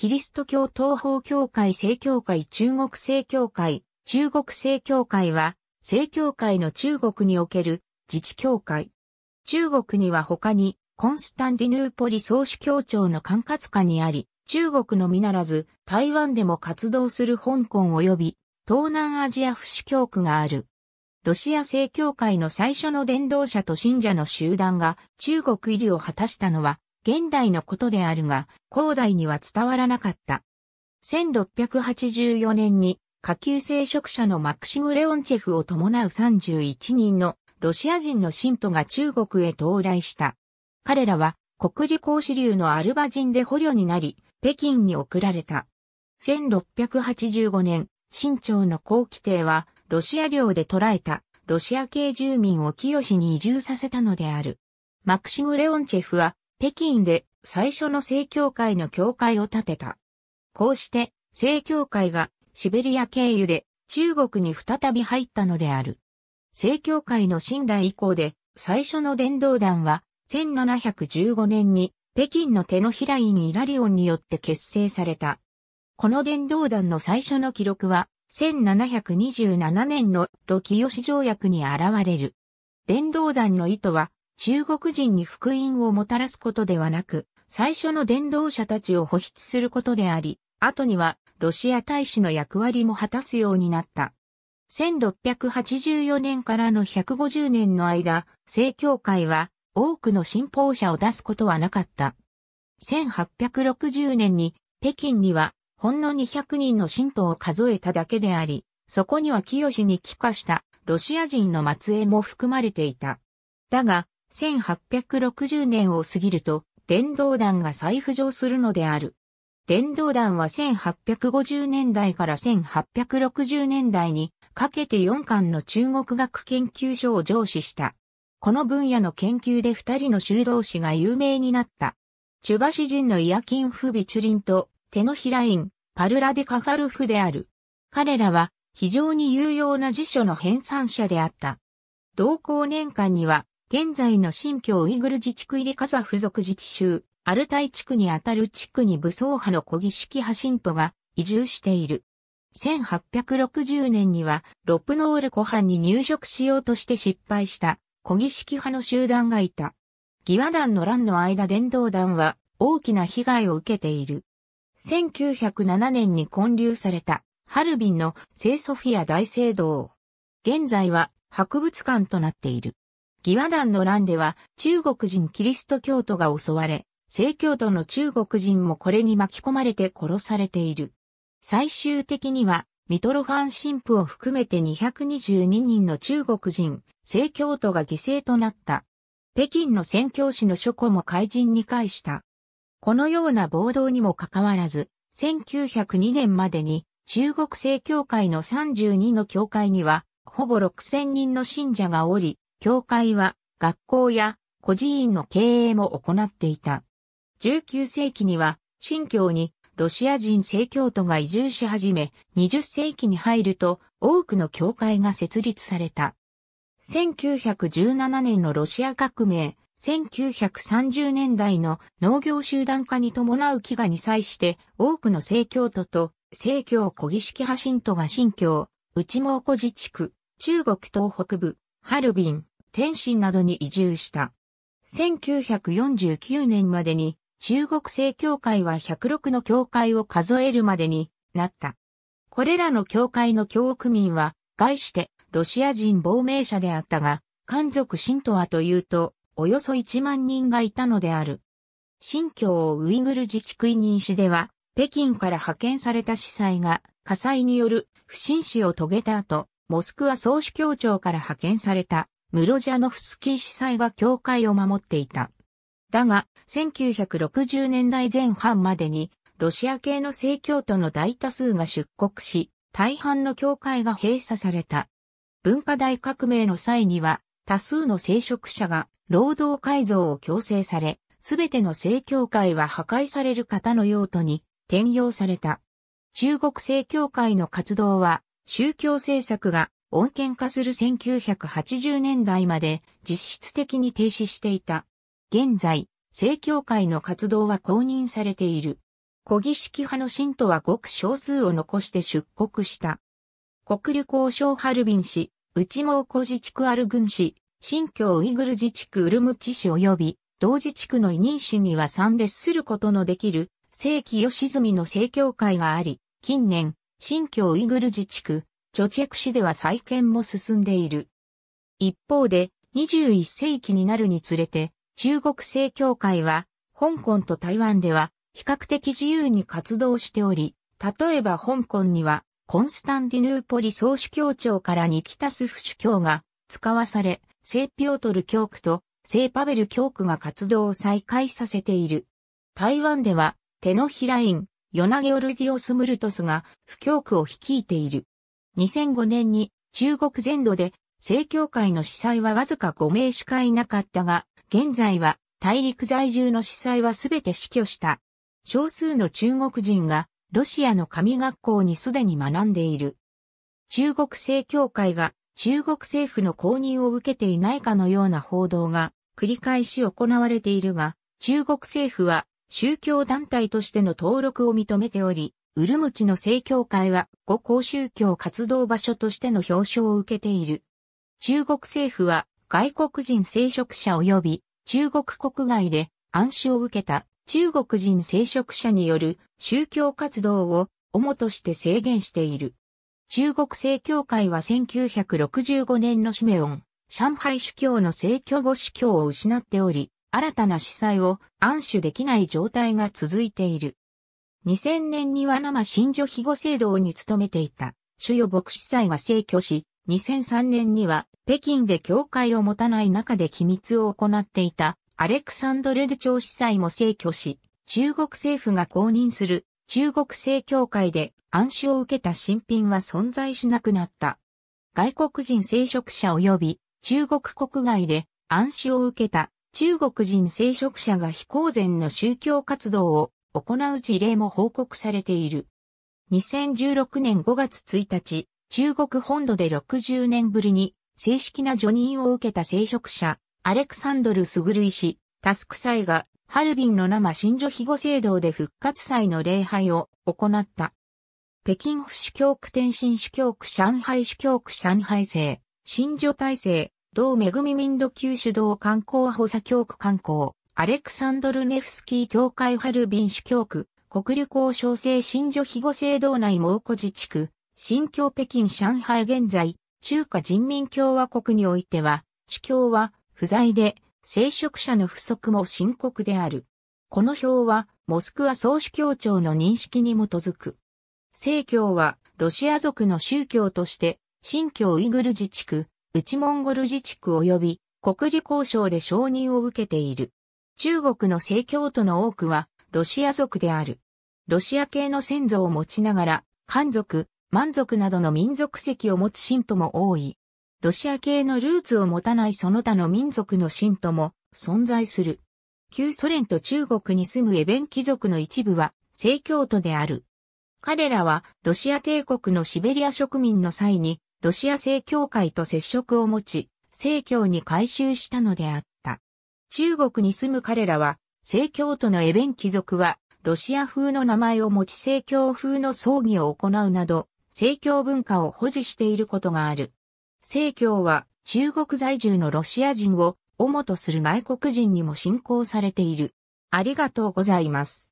キリスト教東方教会正教会中国正教会、中国正教会は、正教会の中国における自治教会。中国には他に、コンスタンディヌーポリ総主教庁の管轄下にあり、中国のみならず、台湾でも活動する香港及び、東南アジア不主教区がある。ロシア正教会の最初の伝道者と信者の集団が中国入りを果たしたのは現代のことであるが、後代には伝わらなかった。1684年に下級聖職者のマクシム・レオンチェフを伴う31人のロシア人の信徒が中国へ到来した。彼らは国理公子流のアルバ人で捕虜になり、北京に送られた。1685年、清朝の後期帝はロシア領で捕らえたロシア系住民を清に移住させたのである。マクシム・レオンチェフは北京で最初の正教会の教会を建てた。こうして正教会がシベリア経由で中国に再び入ったのである。正教会の信代以降で最初の伝道団は1715年に北京の手のひら院イラリオンによって結成された。この伝道団の最初の記録は1727年のロキヨシ条約に現れる。伝道団の意図は中国人に福音をもたらすことではなく、最初の伝道者たちを保筆することであり、後にはロシア大使の役割も果たすようになった。1684年からの150年の間、正教会は多くの信奉者を出すことはなかった。1860年に北京にはほんの200人の信徒を数えただけであり、そこには清に帰化したロシア人の末裔も含まれていた。だが、1860年を過ぎると、電動弾が再浮上するのである。電動弾は1850年代から1860年代にかけて4巻の中国学研究所を上司した。この分野の研究で2人の修道士が有名になった。チュバシ人のイヤキンフビチュリンと手のひらイン、パルラデカファルフである。彼らは非常に有用な辞書の編纂者であった。同行年間には現在の新疆ウイグル自治区入りカザフ族自治州、アルタイ地区にあたる地区に武装派の小儀式派信徒が移住している。1860年には、ロプノール湖畔に入植しようとして失敗した小儀式派の集団がいた。義和団の乱の間伝道団は大きな被害を受けている。1907年に建立されたハルビンの聖ソフィア大聖堂。現在は博物館となっている。義和団の乱では中国人キリスト教徒が襲われ、正教徒の中国人もこれに巻き込まれて殺されている。最終的には、ミトロファン神父を含めて222人の中国人、正教徒が犠牲となった。北京の宣教師の書庫も怪人に返した。このような暴動にもかかわらず、1902年までに中国正教会の32の教会には、ほぼ6000人の信者がおり、教会は学校や孤児院の経営も行っていた。19世紀には、新教にロシア人正教徒が移住し始め、20世紀に入ると多くの教会が設立された。1917年のロシア革命、1930年代の農業集団化に伴う飢餓に際して多くの正教徒と正教小儀式派信徒が新教、内蒙古自治区、中国東北部、ハルビン、天津などに移住した。1949年までに中国正教会は106の教会を数えるまでになった。これらの教会の教区民は、概してロシア人亡命者であったが、漢族信徒はというと、およそ1万人がいたのである。新疆ウイグル自治区委任市では、北京から派遣された司祭が火災による不審死を遂げた後、モスクワ総主教庁から派遣されたムロジャノフスキー司祭が教会を守っていた。だが、1960年代前半までに、ロシア系の正教徒の大多数が出国し、大半の教会が閉鎖された。文化大革命の際には、多数の聖職者が労働改造を強制され、すべての正教会は破壊される方の用途に転用された。中国正教会の活動は、宗教政策が恩恵化する1980年代まで実質的に停止していた。現在、正教会の活動は公認されている。古儀式派の信徒はごく少数を残して出国した。国旅交渉ハルビン市、内蒙古自治区アルン市、新疆ウイグル自治区ウルムチ市及び、同自治区の委任市には参列することのできる、正規吉住の正教会があり、近年、新疆ウイグル自治区、貯着市では再建も進んでいる。一方で、21世紀になるにつれて、中国正教会は、香港と台湾では、比較的自由に活動しており、例えば香港には、コンスタンディヌーポリ総主教庁からニキタスフ主教が使わされ、聖ピオトル教区と聖パベル教区が活動を再開させている。台湾では、手のひらン、ヨナゲオルギオス・ムルトスが、不教区を率いている。2005年に中国全土で正教会の司祭はわずか5名しかいなかったが、現在は大陸在住の司祭はすべて死去した。少数の中国人がロシアの神学校にすでに学んでいる。中国正教会が中国政府の公認を受けていないかのような報道が繰り返し行われているが、中国政府は宗教団体としての登録を認めており、ウルムチの正教会は五公宗教活動場所としての表彰を受けている。中国政府は外国人聖職者及び中国国外で暗視を受けた中国人聖職者による宗教活動を主として制限している。中国正教会は1965年のシメオン、上海主教の正教後主教を失っており、新たな司祭を暗視できない状態が続いている。2000年には生新女庇護制度に勤めていた、主要牧師祭が逝去し、2003年には北京で教会を持たない中で機密を行っていたアレクサンドル・チョ朝司祭も逝去し、中国政府が公認する中国正教会で暗視を受けた新品は存在しなくなった。外国人聖職者及び中国国外で暗視を受けた中国人聖職者が非公然の宗教活動を行う事例も報告されている。2016年5月1日、中国本土で60年ぶりに正式な助任を受けた聖職者、アレクサンドル・スグルイ氏、タスク祭が、ハルビンの生新女庇護聖堂で復活祭の礼拝を行った。北京府主教区天津主教区上海主教区上海制、新女体制、同恵み民度級主導観光補佐教区観光、アレクサンドルネフスキー教会ハルビン主教区、国旅行小生新女肥後制道内猛古自治区、新疆北京上海現在、中華人民共和国においては、主教は不在で、聖職者の不足も深刻である。この表は、モスクワ総主教庁の認識に基づく。聖教は、ロシア族の宗教として、新疆ウイグル自治区、内モンゴル自治区及び、国立交渉で承認を受けている。中国の正教徒の多くは、ロシア族である。ロシア系の先祖を持ちながら、漢族、満族などの民族籍を持つ信徒も多い。ロシア系のルーツを持たないその他の民族の信徒も存在する。旧ソ連と中国に住むエベン貴族の一部は、正教徒である。彼らは、ロシア帝国のシベリア植民の際に、ロシア正教会と接触を持ち、正教に改宗したのであった。中国に住む彼らは、正教徒のエベン貴族は、ロシア風の名前を持ち正教風の葬儀を行うなど、正教文化を保持していることがある。正教は中国在住のロシア人を主とする外国人にも信仰されている。ありがとうございます。